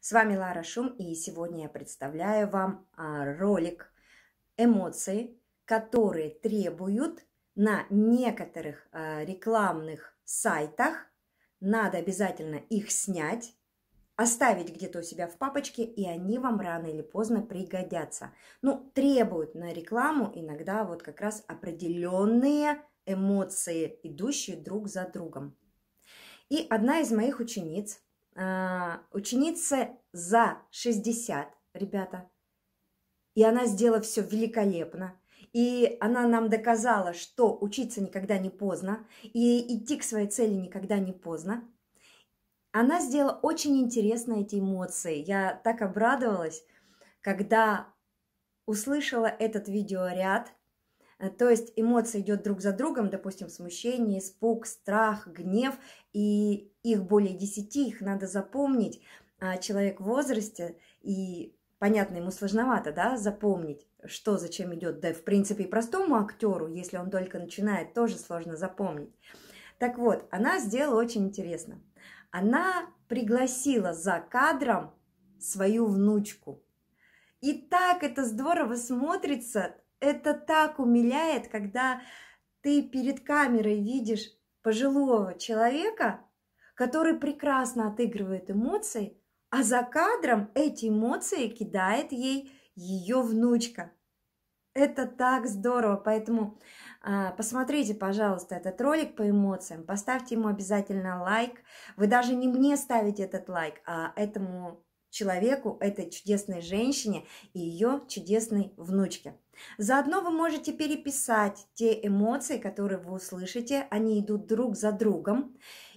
С вами Лара Шум, и сегодня я представляю вам а, ролик эмоции, которые требуют на некоторых а, рекламных сайтах. Надо обязательно их снять, оставить где-то у себя в папочке, и они вам рано или поздно пригодятся. Ну, требуют на рекламу иногда вот как раз определенные эмоции, идущие друг за другом. И одна из моих учениц – а, ученица за 60, ребята. И она сделала все великолепно. И она нам доказала, что учиться никогда не поздно, и идти к своей цели никогда не поздно. Она сделала очень интересно эти эмоции. Я так обрадовалась, когда услышала этот видеоряд Э, то есть эмоции идет друг за другом, допустим, смущение, испуг, страх, гнев, и их более десяти, их надо запомнить. А человек в возрасте, и понятно, ему сложновато, да, запомнить, что зачем идет. Да, в принципе, и простому актеру, если он только начинает, тоже сложно запомнить. Так вот, она сделала очень интересно. Она пригласила за кадром свою внучку. И так это здорово смотрится, это так умиляет, когда ты перед камерой видишь пожилого человека, который прекрасно отыгрывает эмоции, а за кадром эти эмоции кидает ей ее внучка. Это так здорово, поэтому а, посмотрите, пожалуйста, этот ролик по эмоциям, поставьте ему обязательно лайк. Вы даже не мне ставите этот лайк, а этому человеку, этой чудесной женщине и ее чудесной внучке. Заодно вы можете переписать те эмоции, которые вы услышите, они идут друг за другом.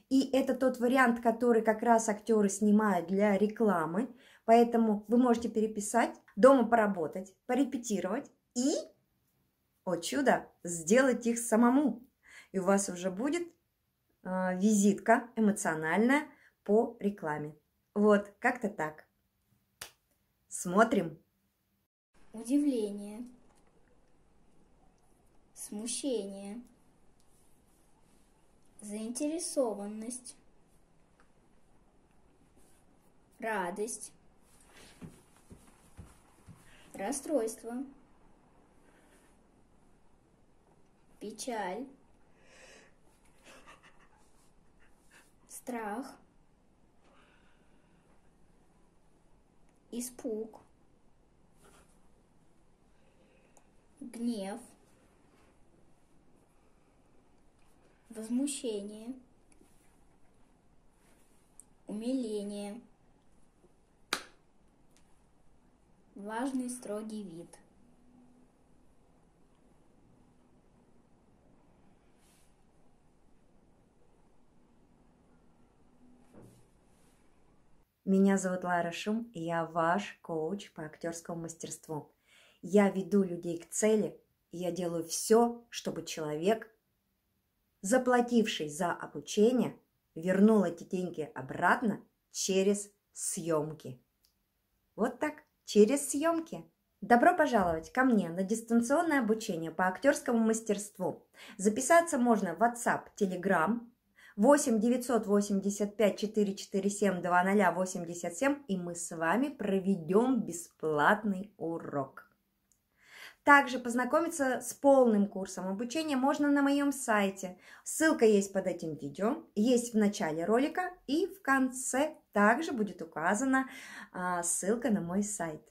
И это тот вариант, который как раз актеры снимают для рекламы. Поэтому вы можете переписать, дома поработать, порепетировать и, о чудо, сделать их самому. И у вас уже будет э, визитка эмоциональная по рекламе. Вот, как-то так. Смотрим. Удивление. Смущение. Заинтересованность. Радость. Расстройство. Печаль. Страх. испуг, гнев, возмущение, умиление, важный строгий вид – Меня зовут Лара Шум, и я ваш коуч по актерскому мастерству. Я веду людей к цели, и я делаю все, чтобы человек, заплативший за обучение, вернул эти деньги обратно через съемки. Вот так, через съемки. Добро пожаловать ко мне на дистанционное обучение по актерскому мастерству. Записаться можно в WhatsApp, Telegram, 8 985 447 2087, и мы с вами проведем бесплатный урок. Также познакомиться с полным курсом обучения можно на моем сайте. Ссылка есть под этим видео, есть в начале ролика и в конце также будет указана а, ссылка на мой сайт.